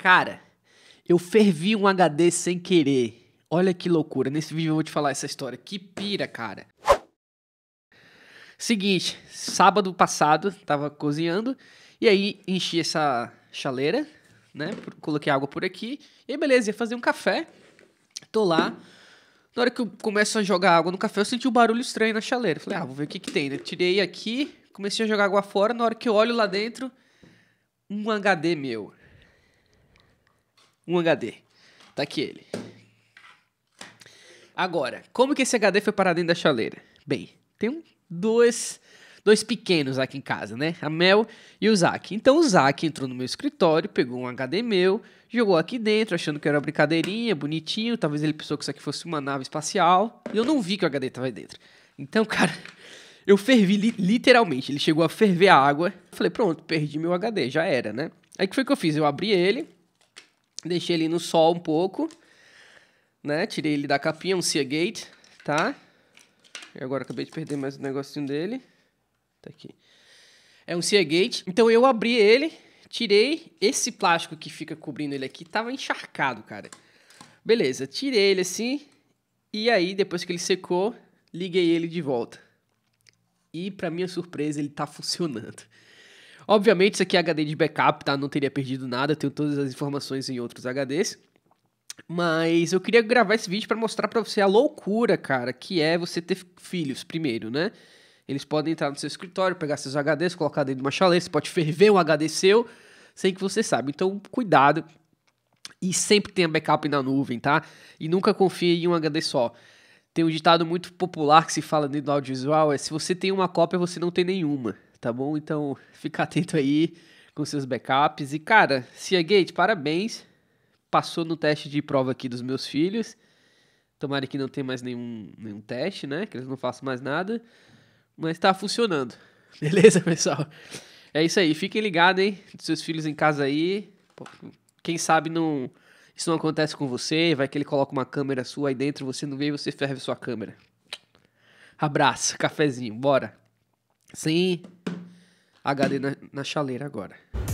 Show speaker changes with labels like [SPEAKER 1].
[SPEAKER 1] Cara, eu fervi um HD sem querer. Olha que loucura. Nesse vídeo eu vou te falar essa história. Que pira, cara. Seguinte, sábado passado, tava cozinhando e aí enchi essa chaleira, né? Coloquei água por aqui. E aí, beleza, ia fazer um café. Tô lá. Na hora que eu começo a jogar água no café, eu senti um barulho estranho na chaleira. Falei, ah, vou ver o que, que tem, né? Tirei aqui, comecei a jogar água fora. Na hora que eu olho lá dentro, um HD meu um HD. Tá aqui ele. Agora, como que esse HD foi parar dentro da chaleira? Bem, tem um, dois, dois pequenos aqui em casa, né? A Mel e o Zack. Então o Zack entrou no meu escritório, pegou um HD meu, jogou aqui dentro, achando que era uma brincadeirinha, bonitinho. Talvez ele pensou que isso aqui fosse uma nave espacial. E eu não vi que o HD tava dentro. Então, cara, eu fervi literalmente. Ele chegou a ferver a água. falei, pronto, perdi meu HD, já era, né? Aí que foi que eu fiz? Eu abri ele, Deixei ele no sol um pouco, né? Tirei ele da capinha, um Seagate, tá? E agora acabei de perder mais um negocinho dele. Tá aqui. É um Seagate. Então eu abri ele, tirei esse plástico que fica cobrindo ele aqui, tava encharcado, cara. Beleza, tirei ele assim, e aí depois que ele secou, liguei ele de volta. E para minha surpresa, ele tá funcionando. Obviamente, isso aqui é HD de backup, tá? Não teria perdido nada, tenho todas as informações em outros HDs. Mas eu queria gravar esse vídeo para mostrar para você a loucura, cara, que é você ter filhos primeiro, né? Eles podem entrar no seu escritório, pegar seus HDs, colocar dentro de uma chaleira, você pode ferver um HD seu sem que você saiba. Então, cuidado. E sempre tenha backup na nuvem, tá? E nunca confie em um HD só. Tem um ditado muito popular que se fala dentro do audiovisual, é se você tem uma cópia, você não tem nenhuma tá bom? Então fica atento aí com seus backups. E cara, Seagate, parabéns. Passou no teste de prova aqui dos meus filhos. Tomara que não tenha mais nenhum, nenhum teste, né? Que eles não façam mais nada. Mas tá funcionando. Beleza, pessoal? É isso aí. Fiquem ligados, hein? Seus filhos em casa aí. Quem sabe não isso não acontece com você. Vai que ele coloca uma câmera sua aí dentro, você não vê e você ferve sua câmera. Abraço, cafezinho, bora. Sim. HD na, na chaleira agora.